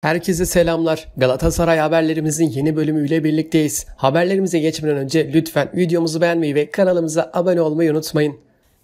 Herkese selamlar. Galatasaray haberlerimizin yeni bölümüyle birlikteyiz. Haberlerimize geçmeden önce lütfen videomuzu beğenmeyi ve kanalımıza abone olmayı unutmayın.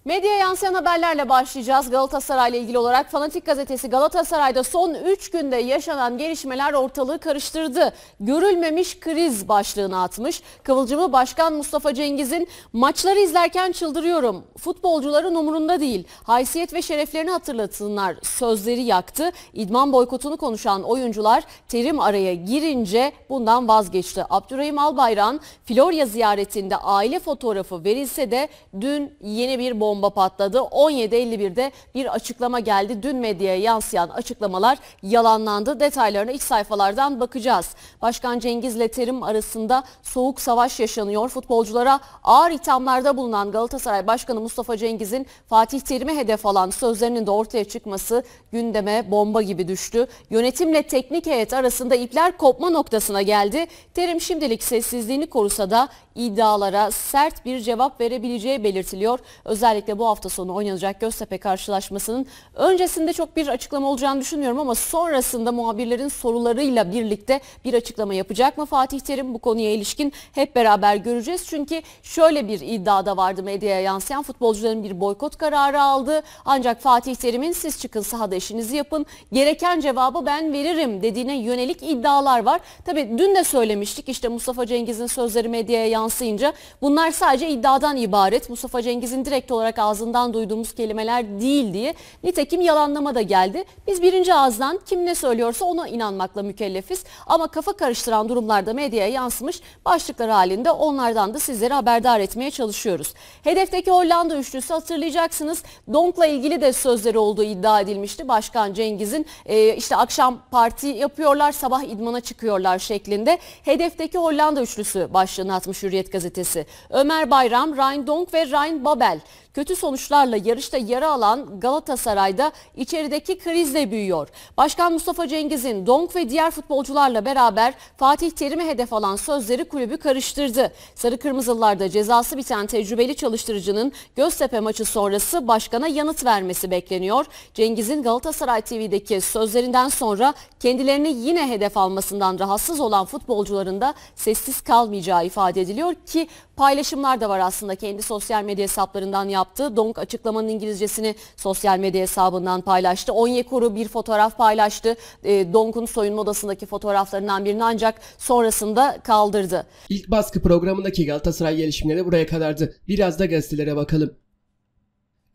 Medya yansıyan haberlerle başlayacağız. Galatasaray ile ilgili olarak Fanatik gazetesi Galatasaray'da son 3 günde yaşanan gelişmeler ortalığı karıştırdı. Görülmemiş kriz başlığını atmış. Kıvılcımı Başkan Mustafa Cengiz'in maçları izlerken çıldırıyorum. Futbolcuların umurunda değil. Haysiyet ve şereflerini hatırlatınlar sözleri yaktı. İdman boykotunu konuşan oyuncular terim araya girince bundan vazgeçti. Abdurrahim Albayrak'ın Florya ziyaretinde aile fotoğrafı verilse de dün yeni bir bomba bomba patladı. 17.51'de bir açıklama geldi. Dün medyaya yansıyan açıklamalar yalanlandı. Detaylarına iç sayfalardan bakacağız. Başkan Cengiz ile Terim arasında soğuk savaş yaşanıyor. Futbolculara ağır ithamlarda bulunan Galatasaray Başkanı Mustafa Cengiz'in Fatih Terim'e hedef alan sözlerinin de ortaya çıkması gündeme bomba gibi düştü. Yönetimle teknik heyet arasında ipler kopma noktasına geldi. Terim şimdilik sessizliğini korusa da iddialara sert bir cevap verebileceği belirtiliyor. Özellikle özellikle bu hafta sonu oynanacak Göztepe karşılaşmasının öncesinde çok bir açıklama olacağını düşünmüyorum ama sonrasında muhabirlerin sorularıyla birlikte bir açıklama yapacak mı Fatih Terim bu konuya ilişkin hep beraber göreceğiz. Çünkü şöyle bir iddiada vardı medyaya yansıyan futbolcuların bir boykot kararı aldı. Ancak Fatih Terim'in siz çıkın sahada işinizi yapın gereken cevabı ben veririm dediğine yönelik iddialar var. Tabi dün de söylemiştik işte Mustafa Cengiz'in sözleri medyaya yansıyınca bunlar sadece iddiadan ibaret. Mustafa Cengiz'in direkt olarak olarak ağzından duyduğumuz kelimeler değil diye nitekim yalanlama da geldi. Biz birinci ağızdan kim ne söylüyorsa ona inanmakla mükellefiz ama kafa karıştıran durumlarda medyaya yansımış başlıklar halinde onlardan da sizleri haberdar etmeye çalışıyoruz. Hedefteki Hollanda üçlüsü hatırlayacaksınız Donk'la ilgili de sözleri olduğu iddia edilmişti. Başkan Cengiz'in e, işte akşam parti yapıyorlar sabah idmana çıkıyorlar şeklinde hedefteki Hollanda üçlüsü başlığını atmış Hürriyet gazetesi. Ömer Bayram, Ryan Donk ve Ryan Babel kötü sonuçlarla yarışta yara alan Galatasaray'da içerideki kriz de büyüyor. Başkan Mustafa Cengiz'in Donk ve diğer futbolcularla beraber Fatih Terim'e hedef alan sözleri kulübü karıştırdı. Sarı Kırmızılılarda cezası biten tecrübeli çalıştırıcının Göztepe maçı sonrası başkana yanıt vermesi bekleniyor. Cengiz'in Galatasaray TV'deki sözlerinden sonra kendilerini yine hedef almasından rahatsız olan futbolcuların da sessiz kalmayacağı ifade ediliyor ki paylaşımlar da var aslında kendi sosyal medya hesaplarından yaptığı yaptı. Dong açıklamanın İngilizcesini sosyal medya hesabından paylaştı. Onyekuru bir fotoğraf paylaştı. E, ee, Dong'un soyunma odasındaki fotoğraflarından birini ancak sonrasında kaldırdı. İlk baskı programındaki Galatasaray gelişmeleri buraya kadardı. Biraz da gazetelere bakalım.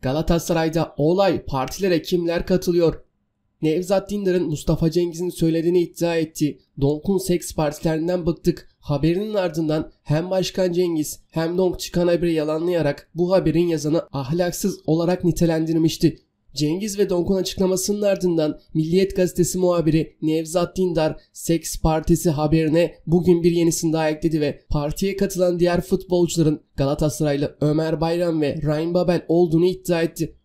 Galatasaray'da olay partilere kimler katılıyor? Nevzat Dindar'ın Mustafa Cengiz'in söylediğini iddia etti. Donk'un seks partilerinden bıktık. Haberinin ardından hem Başkan Cengiz hem Donk çıkan haberi yalanlayarak bu haberin yazanı ahlaksız olarak nitelendirmişti. Cengiz ve Donk'un açıklamasının ardından Milliyet Gazetesi muhabiri Nevzat Dindar seks partisi haberine bugün bir yenisini daha ekledi ve partiye katılan diğer futbolcuların Galatasaraylı Ömer Bayram ve Ryan Babel olduğunu iddia etti.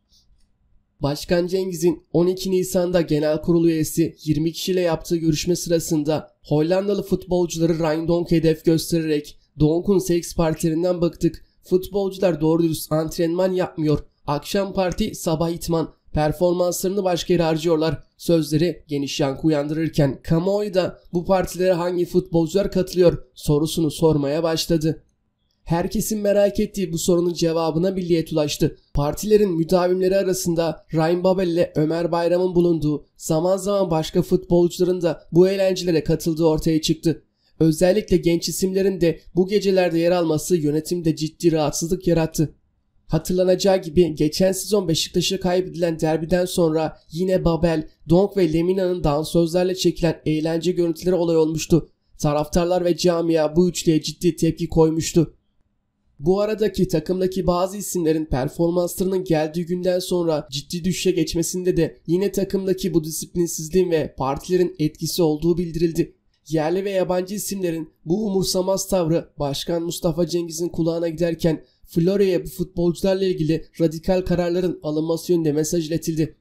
Başkan Cengiz'in 12 Nisan'da genel kurul üyesi 20 kişiyle yaptığı görüşme sırasında Hollandalı futbolcuları Ryan Donk hedef göstererek Donk'un seks partilerinden baktık. Futbolcular doğru dürüst antrenman yapmıyor. Akşam parti sabah itman. Performanslarını başka yere harcıyorlar. Sözleri geniş yankı uyandırırken kamuoyu da bu partilere hangi futbolcular katılıyor sorusunu sormaya başladı. Herkesin merak ettiği bu sorunun cevabına Birliğet ulaştı. Partilerin müdavimleri arasında Ryan Babel ile Ömer Bayram'ın bulunduğu, zaman zaman başka futbolcuların da bu eğlencelere katıldığı ortaya çıktı. Özellikle genç isimlerin de bu gecelerde yer alması yönetimde ciddi rahatsızlık yarattı. Hatırlanacağı gibi geçen sezon Beşiktaş'a kaybedilen derbiden sonra yine Babel, Donk ve Lemina'nın dansözlerle çekilen eğlence görüntüleri olay olmuştu. Taraftarlar ve camia bu üçlüye ciddi tepki koymuştu. Bu aradaki takımdaki bazı isimlerin performanslarının geldiği günden sonra ciddi düşüşe geçmesinde de yine takımdaki bu disiplinsizliğin ve partilerin etkisi olduğu bildirildi. Yerli ve yabancı isimlerin bu umursamaz tavrı Başkan Mustafa Cengiz'in kulağına giderken Florya'ya bu futbolcularla ilgili radikal kararların alınması yönünde mesaj iletildi.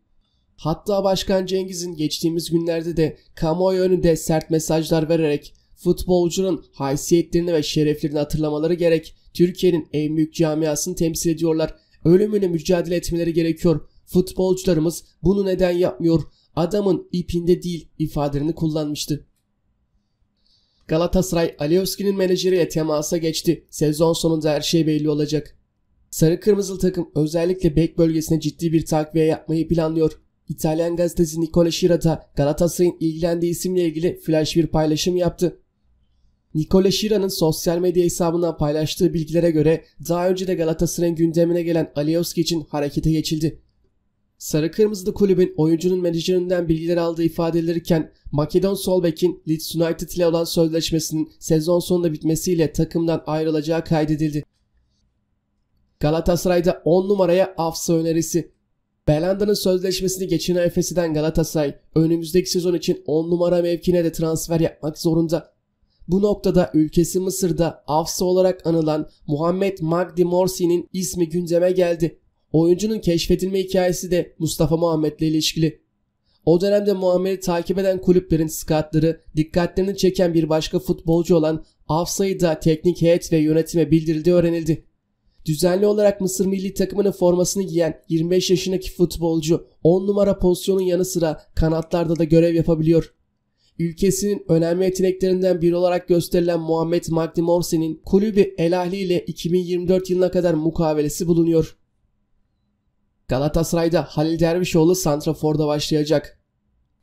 Hatta Başkan Cengiz'in geçtiğimiz günlerde de kamuoyu önünde sert mesajlar vererek Futbolcunun haysiyetlerini ve şereflerini hatırlamaları gerek. Türkiye'nin en büyük camiasını temsil ediyorlar. Ölümüne mücadele etmeleri gerekiyor. Futbolcularımız bunu neden yapmıyor? Adamın ipinde değil ifadelerini kullanmıştı. Galatasaray Alevski'nin menajeriyle temasa geçti. Sezon sonunda her şey belli olacak. Sarı kırmızılı takım özellikle bek bölgesine ciddi bir takviye yapmayı planlıyor. İtalyan gazetesi Nicola Şirata Galatasaray'ın ilgilendiği isimle ilgili flash bir paylaşım yaptı. Nikola Şira'nın sosyal medya hesabından paylaştığı bilgilere göre daha önce de Galatasaray'ın gündemine gelen Alioski için harekete geçildi. Sarı Kırmızılı kulübün oyuncunun menajerinden bilgiler aldığı ifade edilirken Makedon Solbek'in Leeds United ile olan sözleşmesinin sezon sonunda bitmesiyle takımdan ayrılacağı kaydedildi. Galatasaray'da 10 numaraya Afsa önerisi. Belanda'nın sözleşmesini geçinen Efes'den Galatasaray önümüzdeki sezon için 10 numara mevkine de transfer yapmak zorunda. Bu noktada ülkesi Mısır'da Afsa olarak anılan Muhammed Magdi Morsi'nin ismi gündeme geldi. Oyuncunun keşfedilme hikayesi de Mustafa Muhammed'le ilişkili. O dönemde Muhammed'i takip eden kulüplerin skatları dikkatlerini çeken bir başka futbolcu olan Afsa'yı da teknik heyet ve yönetime bildirildiği öğrenildi. Düzenli olarak Mısır milli takımının formasını giyen 25 yaşındaki futbolcu 10 numara pozisyonun yanı sıra kanatlarda da görev yapabiliyor. Ülkesinin önemli yeteneklerinden biri olarak gösterilen Muhammed Magdi Morsi'nin kulübü El Ahli ile 2024 yılına kadar mukavelesi bulunuyor. Galatasaray'da Halil Dervişoğlu Santrafor'da başlayacak.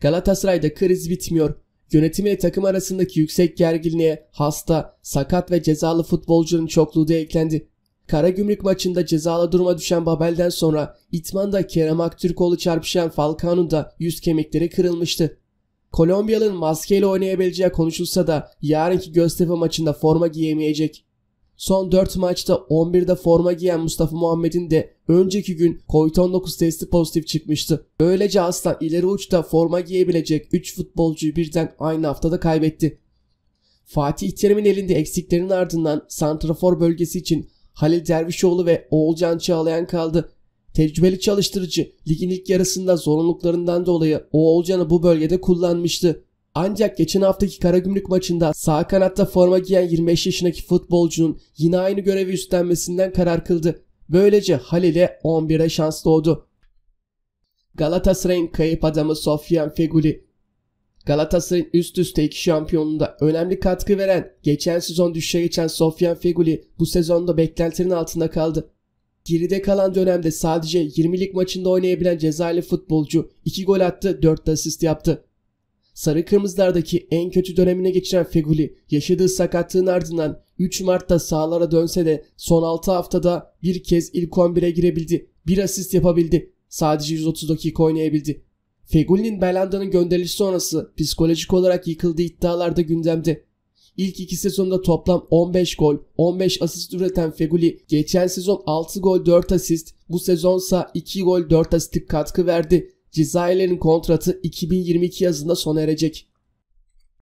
Galatasaray'da kriz bitmiyor. Yönetim ile takım arasındaki yüksek gerginliğe hasta, sakat ve cezalı futbolcunun çokluğu da eklendi. Karagümrük maçında cezalı duruma düşen Babel'den sonra İtman'da Kerem Aktürkoğlu çarpışan Falcao'nun da yüz kemikleri kırılmıştı. Kolombiyalı'nın maskeyle oynayabileceği konuşulsa da yarınki Göztepe maçında forma giyemeyecek. Son 4 maçta 11'de forma giyen Mustafa Muhammed'in de önceki gün COVID-19 testi pozitif çıkmıştı. Böylece Aslan ileri uçta forma giyebilecek 3 futbolcuyu birden aynı haftada kaybetti. Fatih Terim'in elinde eksiklerin ardından Santrafor bölgesi için Halil Dervişoğlu ve Oğulcan Çağlayan kaldı. Tecrübeli çalıştırıcı ligin ilk yarısında zorunluluklarından dolayı Oğulcan'ı bu bölgede kullanmıştı. Ancak geçen haftaki Karagümrük maçında sağ kanatta forma giyen 25 yaşındaki futbolcunun yine aynı görevi üstlenmesinden karar kıldı. Böylece Halil'e 11'e şans doğdu. Galatasaray'ın kayıp adamı Sofyan Feguli Galatasaray'ın üst üste iki şampiyonluğunda önemli katkı veren geçen sezon düşüşe geçen Sofyan Feguli bu sezonda beklentilerin altında kaldı. Geride kalan dönemde sadece 20'lik maçında oynayabilen Cezayirli futbolcu 2 gol attı, 4 asist yaptı. Sarı Kırmızılardaki en kötü dönemine geçiren Feguli yaşadığı sakatlığın ardından 3 Mart'ta sahalara dönse de son 6 haftada bir kez ilk 11'e girebildi. Bir asist yapabildi. Sadece 130 dakika oynayabildi. Feguli'nin Belanda'nın gönderilişi sonrası psikolojik olarak yıkıldığı iddialarda gündemde. İlk iki sezonda toplam 15 gol, 15 asist üreten Feguli geçen sezon 6 gol 4 asist, bu sezonsa 2 gol 4 asistlik katkı verdi. Cezayirlerin kontratı 2022 yazında sona erecek.